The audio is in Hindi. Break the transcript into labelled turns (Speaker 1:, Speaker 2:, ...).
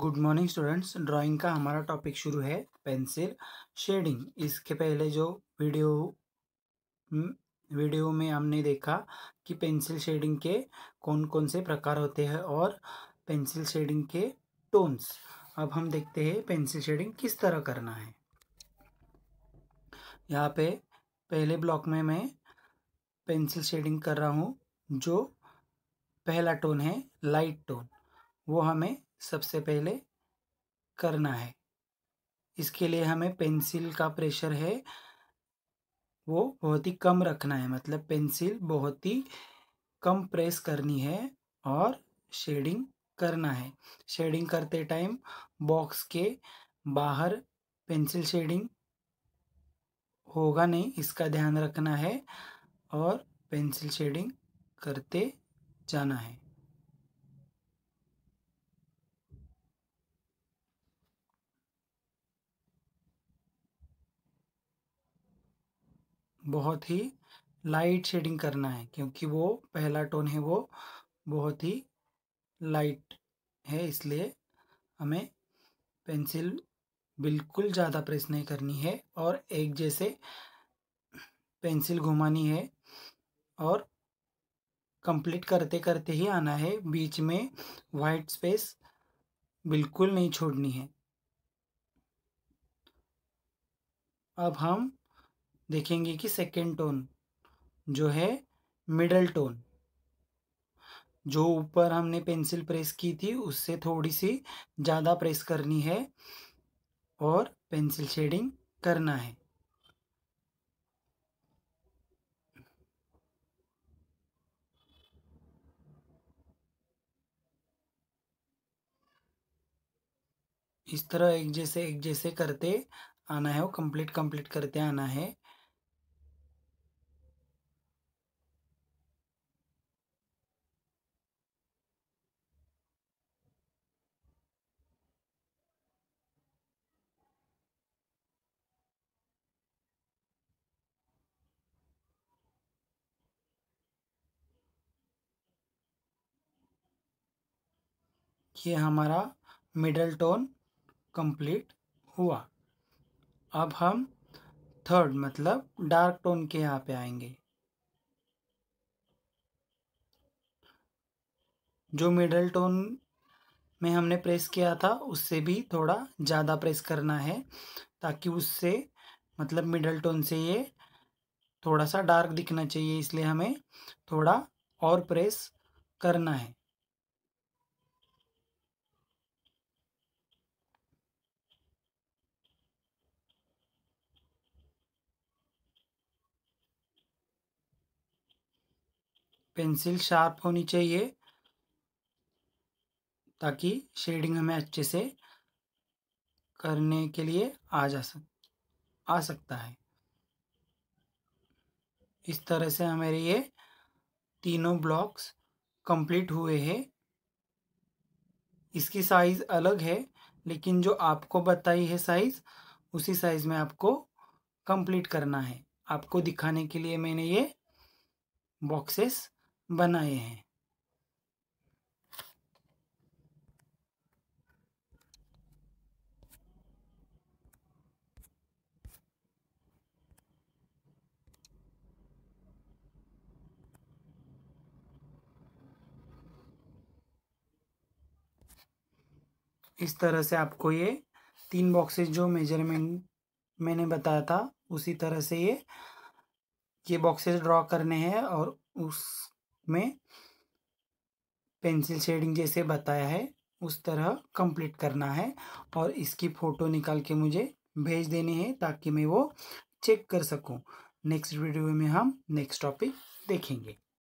Speaker 1: गुड मॉर्निंग स्टूडेंट्स ड्राइंग का हमारा टॉपिक शुरू है पेंसिल शेडिंग इसके पहले जो वीडियो वीडियो हम्म, में हमने देखा कि पेंसिल शेडिंग के कौन कौन से प्रकार होते हैं और पेंसिल शेडिंग के टोन्स अब हम देखते हैं पेंसिल शेडिंग किस तरह करना है यहाँ पे पहले ब्लॉक में मैं पेंसिल शेडिंग कर रहा हूँ जो पहला टोन है लाइट टोन वो हमें सबसे पहले करना है इसके लिए हमें पेंसिल का प्रेशर है वो बहुत ही कम रखना है मतलब पेंसिल बहुत ही कम प्रेस करनी है और शेडिंग करना है शेडिंग करते टाइम बॉक्स के बाहर पेंसिल शेडिंग होगा नहीं इसका ध्यान रखना है और पेंसिल शेडिंग करते जाना है बहुत ही लाइट शेडिंग करना है क्योंकि वो पहला टोन है वो बहुत ही लाइट है इसलिए हमें पेंसिल बिल्कुल ज़्यादा प्रेस नहीं करनी है और एक जैसे पेंसिल घुमानी है और कंप्लीट करते करते ही आना है बीच में वाइट स्पेस बिल्कुल नहीं छोड़नी है अब हम देखेंगे कि सेकेंड टोन जो है मिडल टोन जो ऊपर हमने पेंसिल प्रेस की थी उससे थोड़ी सी ज़्यादा प्रेस करनी है और पेंसिल शेडिंग करना है इस तरह एक जैसे एक जैसे करते आना है वो कंप्लीट कंप्लीट करते आना है ये हमारा मिडल टोन कंप्लीट हुआ अब हम थर्ड मतलब डार्क टोन के यहाँ पे आएंगे जो मिडल टोन में हमने प्रेस किया था उससे भी थोड़ा ज़्यादा प्रेस करना है ताकि उससे मतलब मिडल टोन से ये थोड़ा सा डार्क दिखना चाहिए इसलिए हमें थोड़ा और प्रेस करना है पेंसिल शार्प होनी चाहिए ताकि शेडिंग हमें अच्छे से करने के लिए आ जा सक आ सकता है इस तरह से हमारे ये तीनों ब्लॉक्स कंप्लीट हुए हैं इसकी साइज़ अलग है लेकिन जो आपको बताई है साइज़ उसी साइज़ में आपको कंप्लीट करना है आपको दिखाने के लिए मैंने ये बॉक्सेस बनाए हैं इस तरह से आपको ये तीन बॉक्सेस जो मेजरमेंट मैंने बताया था उसी तरह से ये ये बॉक्सेस ड्रॉ करने हैं और उस में पेंसिल शेडिंग जैसे बताया है उस तरह कंप्लीट करना है और इसकी फ़ोटो निकाल के मुझे भेज देनी है ताकि मैं वो चेक कर सकूं नेक्स्ट वीडियो में हम नेक्स्ट टॉपिक देखेंगे